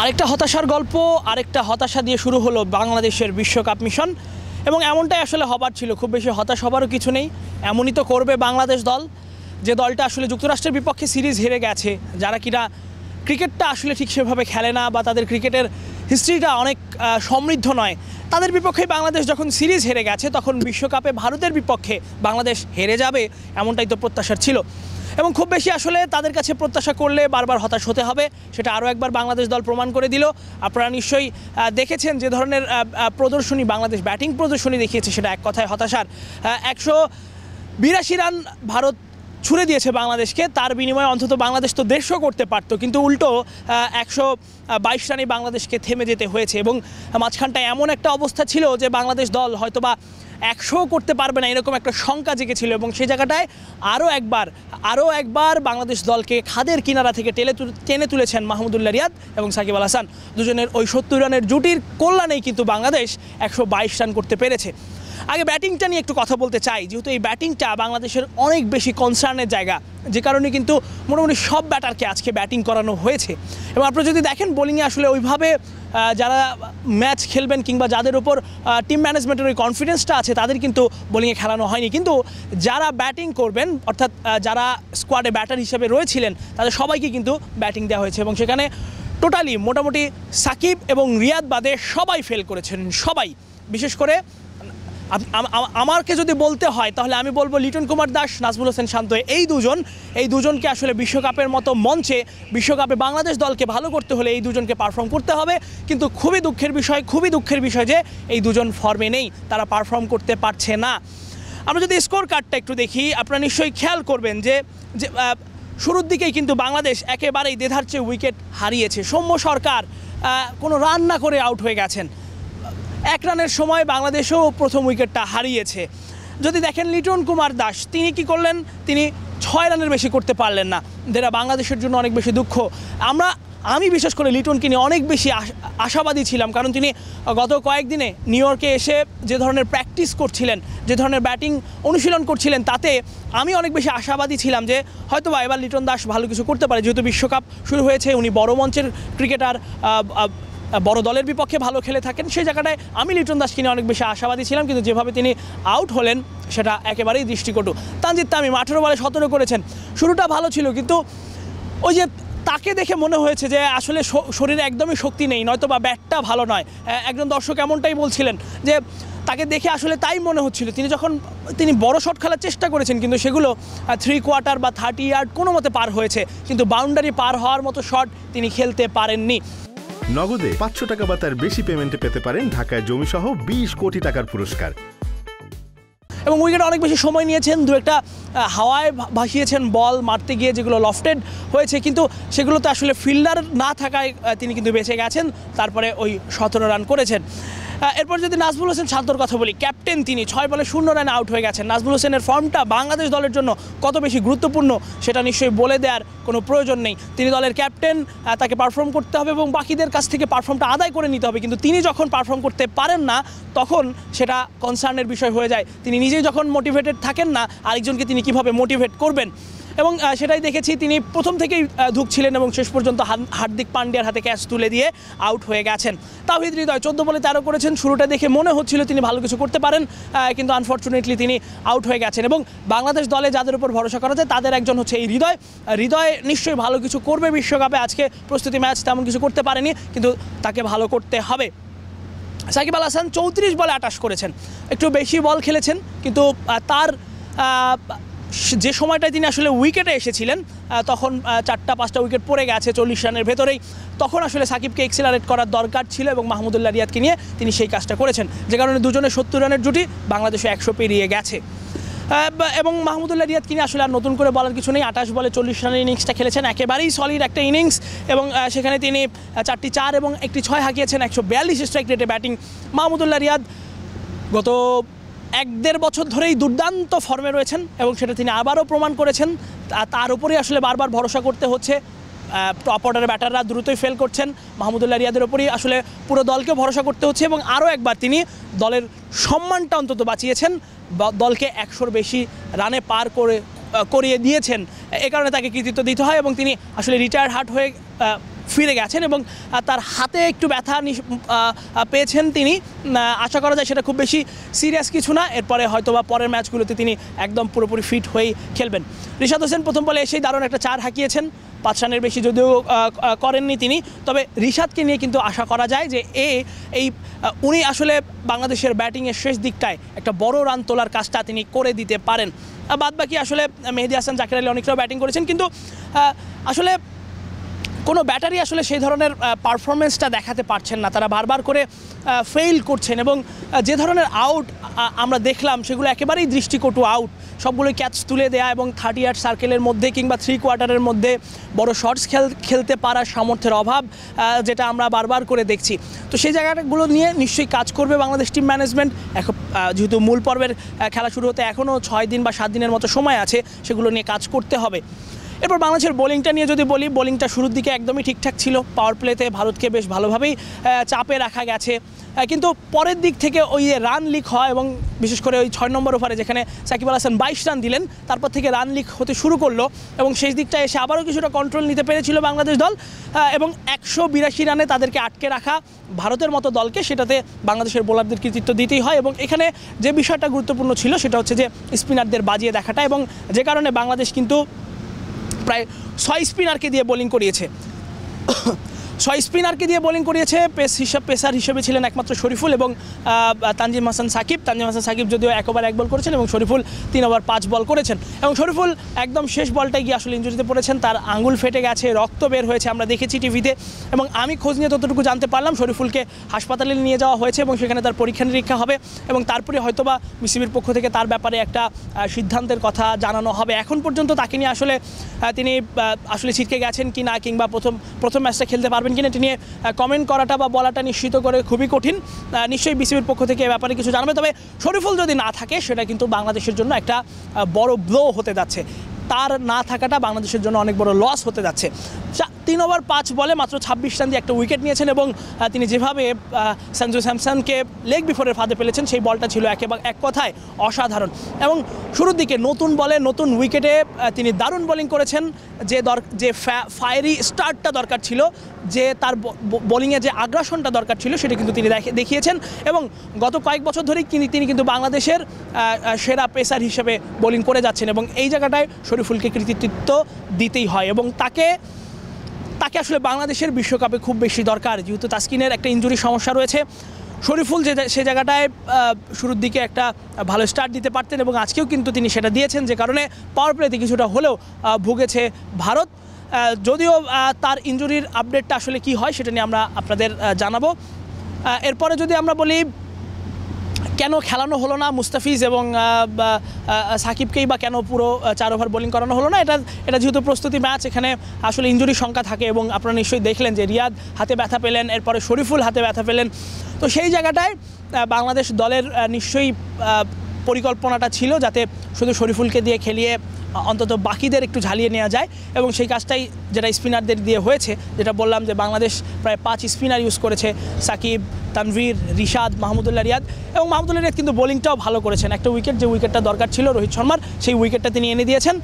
আরেকটা হতাশার গল্প আরেকটা হতাশা দিয়ে শুরু হলো বাংলাদেশের বিশ্বকাপ মিশন এবং এমনটাই আসলে হবার ছিল খুব বেশি হতাশ হবারও কিছু নেই এমনই তো করবে বাংলাদেশ দল যে দলটা আসলে যুক্তরাষ্ট্রের বিপক্ষে সিরিজ হেরে গেছে যারা কিনা ক্রিকেটটা আসলে ঠিক সেভাবে খেলে না বা তাদের ক্রিকেটের হিস্ট্রিটা অনেক সমৃদ্ধ নয় তাদের বিপক্ষে বাংলাদেশ যখন সিরিজ হেরে গেছে তখন বিশ্বকাপে ভারতের বিপক্ষে বাংলাদেশ হেরে যাবে এমনটাই তো প্রত্যাশার ছিল এবং খুব বেশি আসলে তাদের কাছে প্রত্যাশা করলে বারবার হতাশ হতে হবে সেটা আরও একবার বাংলাদেশ দল প্রমাণ করে দিল আপনারা নিশ্চয়ই দেখেছেন যে ধরনের প্রদর্শনী বাংলাদেশ ব্যাটিং প্রদর্শনী দেখিয়েছে সেটা এক কথায় হতাশার একশো বিরাশি রান ভারত ছুড়ে দিয়েছে বাংলাদেশকে তার বিনিময়ে অন্তত বাংলাদেশ তো দেড়শো করতে পারতো কিন্তু উল্টো একশো বাইশ রানে বাংলাদেশকে থেমে যেতে হয়েছে এবং মাঝখানটায় এমন একটা অবস্থা ছিল যে বাংলাদেশ দল হয়তোবা একশো করতে পারবে না এরকম একটা শঙ্কা জেগেছিল এবং সেই জায়গাটায় আরও একবার আরও একবার বাংলাদেশ দলকে খাদের কিনারা থেকে টেলে টেনে তুলেছেন মাহমুদুল্লাহ রিয়াদ এবং সাকিব আল হাসান দুজনের ওই সত্তর রানের জুটির কল্যাণেই কিন্তু বাংলাদেশ একশো রান করতে পেরেছে আগে ব্যাটিংটা নিয়ে একটু কথা বলতে চাই যেহেতু এই ব্যাটিংটা বাংলাদেশের অনেক বেশি কনসার্নের জায়গা যে কারণে কিন্তু মোটামুটি সব ব্যাটারকে আজকে ব্যাটিং করানো হয়েছে এবং আপনারা যদি দেখেন বোলিংয়ে আসলে ওইভাবে যারা ম্যাচ খেলবেন কিংবা যাদের ওপর টিম ম্যানেজমেন্টের ওই কনফিডেন্সটা আছে তাদের কিন্তু বোলিংয়ে খেলানো হয়নি কিন্তু যারা ব্যাটিং করবেন অর্থাৎ যারা স্কোয়াডে ব্যাটার হিসেবে রয়েছিলেন তাদের সবাইকে কিন্তু ব্যাটিং দেওয়া হয়েছে এবং সেখানে টোটালি মোটামুটি সাকিব এবং রিয়াদ বাদে সবাই ফেল করেছেন সবাই বিশেষ করে আমারকে যদি বলতে হয় তাহলে আমি বলবো লিটন কুমার দাস নাজমুল হোসেন শান্ত এই দুজন এই দুজনকে আসলে বিশ্বকাপের মতো মঞ্চে বিশ্বকাপে বাংলাদেশ দলকে ভালো করতে হলে এই দুজনকে পারফর্ম করতে হবে কিন্তু খুবই দুঃখের বিষয় খুবই দুঃখের বিষয় যে এই দুজন ফর্মে নেই তারা পারফর্ম করতে পারছে না আমরা যদি স্কোর কার্ডটা একটু দেখি আপনারা নিশ্চয়ই খেয়াল করবেন যে শুরুর দিকেই কিন্তু বাংলাদেশ একেবারেই দেধার চেয়ে উইকেট হারিয়েছে সৌম্য সরকার কোনো রান না করে আউট হয়ে গেছেন এক রানের সময় বাংলাদেশও প্রথম উইকেটটা হারিয়েছে যদি দেখেন লিটন কুমার দাস তিনি কি করলেন তিনি ছয় রানের বেশি করতে পারলেন না যেটা বাংলাদেশের জন্য অনেক বেশি দুঃখ আমরা আমি বিশেষ করে লিটনকে নিয়ে অনেক বেশি আশাবাদী ছিলাম কারণ তিনি গত কয়েকদিনে নিউ ইয়র্কে এসে যে ধরনের প্র্যাকটিস করছিলেন যে ধরনের ব্যাটিং অনুশীলন করছিলেন তাতে আমি অনেক বেশি আশাবাদী ছিলাম যে হয়তো বা এবার লিটন দাস ভালো কিছু করতে পারে যেহেতু বিশ্বকাপ শুরু হয়েছে উনি বড় মঞ্চের ক্রিকেটার বড় দলের বিপক্ষে ভালো খেলে থাকেন সেই জায়গাটায় আমি লিটন দাসকে নিয়ে অনেক বেশি আশাবাদী ছিলাম কিন্তু যেভাবে তিনি আউট হলেন সেটা একেবারেই দৃষ্টিকটু তানজিৎ তামিম আঠেরো বলে সতেরো করেছেন শুরুটা ভালো ছিল কিন্তু ওই যে তাকে দেখে মনে হয়েছে যে আসলে শরীরে একদমই শক্তি নেই নয়তো বা ব্যাটটা ভালো নয় একজন দর্শক এমনটাই বলছিলেন যে তাকে দেখে আসলে তাই মনে হচ্ছিল তিনি যখন তিনি বড় শট খেলার চেষ্টা করেছেন কিন্তু সেগুলো থ্রি কোয়ার্টার বা থার্টি ইয়ার্ড কোনো মতে পার হয়েছে কিন্তু বাউন্ডারি পার হওয়ার মতো শট তিনি খেলতে পারেননি নগদে পাঁচশো টাকা বা তার বেশি পেমেন্টে পেতে পারেন ঢাকায় জমিসহ বিশ কোটি টাকার পুরস্কার এবং উইকেটে অনেক বেশি সময় নিয়েছেন দু একটা হাওয়ায় ভাসিয়েছেন বল মারতে গিয়ে যেগুলো লফটেড হয়েছে কিন্তু সেগুলো তো আসলে ফিল্ডার না থাকায় তিনি কিন্তু বেঁচে গেছেন তারপরে ওই সতেরো রান করেছেন এরপর যদি নাজবুল হোসেন শান্তর কথা বলি ক্যাপ্টেন তিনি ছয় বলে শূন্য রানে আউট হয়ে গেছেন নাজবুল হোসেনের ফর্মটা বাংলাদেশ দলের জন্য কত বেশি গুরুত্বপূর্ণ সেটা নিশ্চয়ই বলে দেওয়ার কোনো প্রয়োজন নেই তিনি দলের ক্যাপ্টেন তাকে পারফর্ম করতে হবে এবং বাকিদের কাছ থেকে পারফর্মটা আদায় করে নিতে হবে কিন্তু তিনি যখন পারফর্ম করতে পারেন না তখন সেটা কনসার্নের বিষয় হয়ে যায় তিনি নিজেই যখন মোটিভেটেড থাকেন না আরেকজনকে তিনি কিভাবে মোটিভেট করবেন এবং সেটাই দেখেছি তিনি প্রথম থেকেই ধুকছিলেন এবং শেষ পর্যন্ত হার্দিক পান্ডিয়ার হাতে ক্যাচ তুলে দিয়ে আউট হয়ে গেছেন তাহিদ হৃদয় চোদ্দ বলে তেরো করেছেন শুরুটা দেখে মনে হচ্ছিল তিনি ভালো কিছু করতে পারেন কিন্তু আনফর্চুনেটলি তিনি আউট হয়ে গেছেন এবং বাংলাদেশ দলে যাদের উপর ভরসা করা যায় তাদের একজন হচ্ছে এই হৃদয় হৃদয় নিশ্চয়ই ভালো কিছু করবে বিশ্বকাপে আজকে প্রস্তুতি ম্যাচ তেমন কিছু করতে পারেনি কিন্তু তাকে ভালো করতে হবে সাকিব আল হাসান চৌত্রিশ বলে আটাশ করেছেন একটু বেশি বল খেলেছেন কিন্তু তার যে সময়টায় তিনি আসলে উইকেটে এসেছিলেন তখন চারটা পাঁচটা উইকেট পড়ে গেছে চল্লিশ রানের ভেতরেই তখন আসলে সাকিবকে এক্সেলারেট করার দরকার ছিল এবং মাহমুদুল্লাহ রিয়াদকে নিয়ে তিনি সেই কাজটা করেছেন যে কারণে দুজনের সত্তর রানের জুটি বাংলাদেশে একশো পেরিয়ে গেছে এবং মাহমুদুল্লাহ রিয়াদ কিনে আসলে আর নতুন করে বলার কিছু নেই আঠাশ বলে চল্লিশ রানের ইনিংসটা খেলেছেন একেবারেই সলিড একটা ইনিংস এবং সেখানে তিনি চারটি চার এবং একটি ছয় হাঁকিয়েছেন একশো বিয়াল্লিশ স্ট্রাইক রেটে ব্যাটিং মাহমুদুল্লাহ রিয়াদ গত এক দেড় বছর ধরেই দুর্দান্ত ফর্মে রয়েছেন এবং সেটা তিনি আবারও প্রমাণ করেছেন তার উপরেই আসলে বারবার ভরসা করতে হচ্ছে টপ অর্ডারের ব্যাটাররা দ্রুতই ফেল করছেন মাহমুদুল্লাহ রিয়াদের ওপরই আসলে পুরো দলকে ভরসা করতে হচ্ছে এবং আরও একবার তিনি দলের সম্মানটা অন্তত বাঁচিয়েছেন দলকে একশোর বেশি রানে পার করে করিয়ে দিয়েছেন এ কারণে তাকে কৃতিত্ব দিতে হয় এবং তিনি আসলে রিটায়ার্ড হার্ট হয়ে ফিরে গেছেন এবং তার হাতে একটু ব্যথা পেয়েছেন তিনি আশা করা যায় সেটা খুব বেশি সিরিয়াস কিছু না এরপরে হয়তো বা পরের ম্যাচগুলোতে তিনি একদম পুরোপুরি ফিট হয়েই খেলবেন রিশাদ হোসেন প্রথম বলে এসেই দারুণ একটা চার হাঁকিয়েছেন পাঁচ রানের বেশি যদিও করেননি তিনি তবে রিশাদকে নিয়ে কিন্তু আশা করা যায় যে এ এই উনি আসলে বাংলাদেশের ব্যাটিংয়ের শেষ দিকটায় একটা বড় রান তোলার কাজটা তিনি করে দিতে পারেন বাদ বাকি আসলে মেহেদি হাসান জাকির আলী অনেকটাও ব্যাটিং করেছেন কিন্তু আসলে কোনো ব্যাটারি আসলে সেই ধরনের পারফরমেন্সটা দেখাতে পারছেন না তারা বারবার করে ফেইল করছেন এবং যে ধরনের আউট আমরা দেখলাম সেগুলো একেবারেই দৃষ্টিকটু আউট সবগুলো ক্যাচ তুলে দেয়া এবং থার্টি আট সার্কেলের মধ্যে কিংবা থ্রি কোয়ার্টারের মধ্যে বড় শর্টস খেল খেলতে পারার সামর্থ্যের অভাব যেটা আমরা বারবার করে দেখছি তো সেই জায়গাগুলো নিয়ে নিশ্চয়ই কাজ করবে বাংলাদেশ টিম ম্যানেজমেন্ট এখন যেহেতু মূল পর্বের খেলা শুরু হতে এখনও ছয় দিন বা সাত দিনের মতো সময় আছে সেগুলো নিয়ে কাজ করতে হবে এরপর বাংলাদেশের বোলিংটা নিয়ে যদি বলি বোলিংটা শুরুর দিকে একদমই ঠিকঠাক ছিল পাওয়ার প্লেতে ভারতকে বেশ ভালোভাবেই চাপে রাখা গেছে কিন্তু পরের দিক থেকে ওই রান লিক হয় এবং বিশেষ করে ওই ছয় নম্বর ওভারে যেখানে সাকিব আল হাসান বাইশ রান দিলেন তারপর থেকে রান লিক হতে শুরু করলো এবং শেষ দিকটা এসে আবারও কিছুটা কন্ট্রোল নিতে পেরেছিল বাংলাদেশ দল এবং একশো বিরাশি রানে তাদেরকে আটকে রাখা ভারতের মতো দলকে সেটাতে বাংলাদেশের বোলারদের কৃতিত্ব দিতেই হয় এবং এখানে যে বিষয়টা গুরুত্বপূর্ণ ছিল সেটা হচ্ছে যে স্পিনারদের বাজিয়ে দেখাটা এবং যে কারণে বাংলাদেশ কিন্তু প্রায় ছয় স্পিনারকে দিয়ে বোলিং করিয়েছে ছয় স্পিনারকে দিয়ে বোলিং করিয়েছে পেস হিসাব পেসার হিসেবে ছিলেন একমাত্র শরীফুল এবং তানজিম হাসান সাকিব তানজিম হাসান সাকিব যদিও এক ওভার এক বল করেছেন এবং শরীফুল তিন ওভার পাঁচ বল করেছেন এবং শরীফুল একদম শেষ বলটায় গিয়ে আসলে ইঞ্জুরিতে পড়েছেন তার আঙুল ফেটে গেছে রক্ত বের হয়েছে আমরা দেখেছি টিভিতে এবং আমি খোঁজ নিয়ে ততটুকু জানতে পারলাম শরীফুলকে হাসপাতালে নিয়ে যাওয়া হয়েছে এবং সেখানে তার পরীক্ষা নিরীক্ষা হবে এবং তারপরে হয়তোবা বিসিবির পক্ষ থেকে তার ব্যাপারে একটা সিদ্ধান্তের কথা জানানো হবে এখন পর্যন্ত তাকে নিয়ে আসলে তিনি আসলে ছিটকে গেছেন কি না কিংবা প্রথম প্রথম ম্যাচটা খেলতে পারবেন পারবেন কিনা এটি নিয়ে কমেন্ট করাটা বা বলাটা নিশ্চিত করে খুবই কঠিন নিশ্চয়ই বিসিবির পক্ষ থেকে এ ব্যাপারে কিছু জানাবে তবে শরীফুল যদি না থাকে সেটা কিন্তু বাংলাদেশের জন্য একটা বড় ব্লো হতে যাচ্ছে তার না থাকাটা বাংলাদেশের জন্য অনেক বড় লস হতে যাচ্ছে তিন ওভার পাঁচ বলে মাত্র ছাব্বিশ রান দিয়ে একটা উইকেট নিয়েছেন এবং তিনি যেভাবে সঞ্জু স্যামসনকে লেগ বিফোরের ফাঁদে ফেলেছেন সেই বলটা ছিল একেবারে এক কথায় অসাধারণ এবং শুরুর দিকে নতুন বলে নতুন উইকেটে তিনি দারুণ বোলিং করেছেন যে দর যে ফায়ারি স্টার্টটা দরকার ছিল যে তার বোলিংয়ে যে আগ্রাসনটা দরকার ছিল সেটা কিন্তু তিনি দেখিয়েছেন এবং গত কয়েক বছর ধরেই তিনি তিনি কিন্তু বাংলাদেশের সেরা পেসার হিসেবে বোলিং করে যাচ্ছেন এবং এই জায়গাটায় শরীফুলকে কৃতিত্ব দিতেই হয় এবং তাকে তাকে আসলে বাংলাদেশের বিশ্বকাপে খুব বেশি দরকার যেহেতু তাস্কিনের একটা ইঞ্জুরি সমস্যা রয়েছে শরীফুল যে সে জায়গাটায় শুরুর দিকে একটা ভালো স্টার্ট দিতে পারতেন এবং আজকেও কিন্তু তিনি সেটা দিয়েছেন যে কারণে পাওয়ার প্লেতে কিছুটা হলেও ভুগেছে ভারত যদিও তার ইঞ্জুরির আপডেটটা আসলে কি হয় সেটা নিয়ে আমরা আপনাদের জানাবো এরপরে যদি আমরা বলি কেন খেলানো হলো না মুস্তাফিজ এবং সাকিবকেই বা কেন পুরো চার ওভার বোলিং করানো হলো না এটা এটা যেহেতু প্রস্তুতি ম্যাচ এখানে আসলে ইঞ্জুরি সংখ্যা থাকে এবং আপনারা নিশ্চয়ই দেখলেন যে রিয়াদ হাতে ব্যথা পেলেন এরপরে শরীফুল হাতে ব্যথা পেলেন তো সেই জায়গাটায় বাংলাদেশ দলের নিশ্চয়ই পরিকল্পনাটা ছিল যাতে শুধু শরীফুলকে দিয়ে খেলিয়ে অন্তত বাকিদের একটু ঝালিয়ে নেওয়া যায় এবং সেই কাজটাই যেটা স্পিনারদের দিয়ে হয়েছে যেটা বললাম যে বাংলাদেশ প্রায় পাঁচ স্পিনার ইউজ করেছে সাকিব তানভীর রিশাদ মাহমুদুল্লাহ রিয়াদ এবং মাহমুদুল্লাহ রিয়াদ কিন্তু বোলিংটাও ভালো করেছেন একটা উইকেট যে উইকেটটা দরকার ছিল রোহিত শর্মার সেই উইকেটটা তিনি এনে দিয়েছেন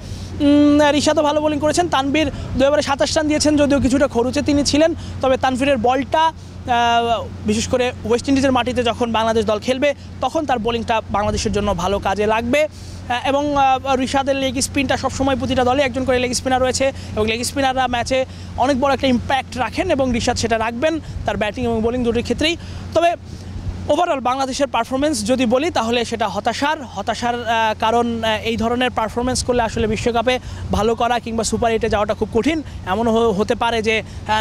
ঋষাদও ভালো বোলিং করেছেন তানভীর দু এবারে সাতাশ রান দিয়েছেন যদিও কিছুটা খরুচে তিনি ছিলেন তবে তানভীরের বলটা বিশেষ করে ওয়েস্ট ইন্ডিজের মাটিতে যখন বাংলাদেশ দল খেলবে তখন তার বোলিংটা বাংলাদেশের জন্য ভালো কাজে লাগবে এবং ঋষাদের লেগ স্পিনটা সবসময় প্রতিটা দলে একজন করে লেগ স্পিনার রয়েছে এবং লেগ স্পিনাররা ম্যাচে অনেক বড় একটা ইম্প্যাক্ট রাখেন এবং ঋষাদ সেটা রাখবেন তার ব্যাটিং এবং বোলিং দুটির ক্ষেত্রেই তবে ওভারঅল বাংলাদেশের পারফরমেন্স যদি বলি তাহলে সেটা হতাশার হতাশার কারণ এই ধরনের পারফরমেন্স করলে আসলে বিশ্বকাপে ভালো করা কিংবা সুপার এইটে যাওয়াটা খুব কঠিন এমনও হতে পারে যে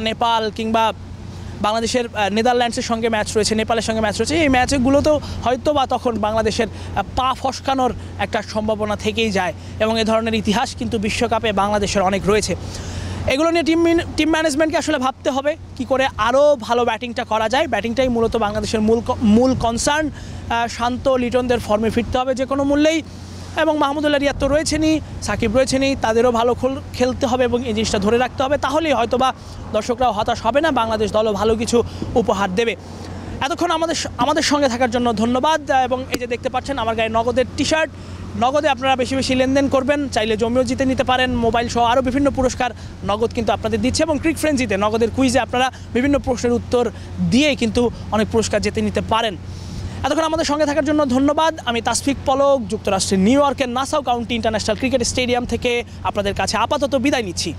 নেপাল কিংবা বাংলাদেশের নেদারল্যান্ডসের সঙ্গে ম্যাচ রয়েছে নেপালের সঙ্গে ম্যাচ রয়েছে এই ম্যাচগুলোতেও হয়তো বা তখন বাংলাদেশের পা ফসকানোর একটা সম্ভাবনা থেকেই যায় এবং এ ধরনের ইতিহাস কিন্তু বিশ্বকাপে বাংলাদেশের অনেক রয়েছে এগুলো নিয়ে টিম টিম ম্যানেজমেন্টকে আসলে ভাবতে হবে কি করে আরও ভালো ব্যাটিংটা করা যায় ব্যাটিংটাই মূলত বাংলাদেশের মূল মূল কনসার্ন শান্ত লিটনদের ফর্মে ফিরতে হবে যে কোনো মূল্যেই এবং মাহমুদুল্লাহ রিয়াদ তো রয়েছেনই সাকিব রয়েছেনই তাদেরও ভালো খেলতে হবে এবং এই জিনিসটা ধরে রাখতে হবে তাহলেই হয়তোবা দর্শকরাও হতাশ হবে না বাংলাদেশ দলও ভালো কিছু উপহার দেবে এতক্ষণ আমাদের আমাদের সঙ্গে থাকার জন্য ধন্যবাদ এবং এই যে দেখতে পাচ্ছেন আমার গায়ে নগদের টি শার্ট নগদে আপনারা বেশি বেশি লেনদেন করবেন চাইলে জমিও জিতে নিতে পারেন মোবাইল সহ আরও বিভিন্ন পুরস্কার নগদ কিন্তু আপনাদের দিচ্ছে এবং ক্রিক জিতে নগদের কুইজে আপনারা বিভিন্ন প্রশ্নের উত্তর দিয়ে কিন্তু অনেক পুরস্কার জিতে নিতে পারেন এতক্ষণ আমাদের সঙ্গে থাকার জন্য ধন্যবাদ আমি তাসফিক পলক যুক্তরাষ্ট্রের নিউ ইয়র্কের Nassau County International Cricket Stadium থেকে আপনাদের কাছে আপাতত বিদায় নিচ্ছি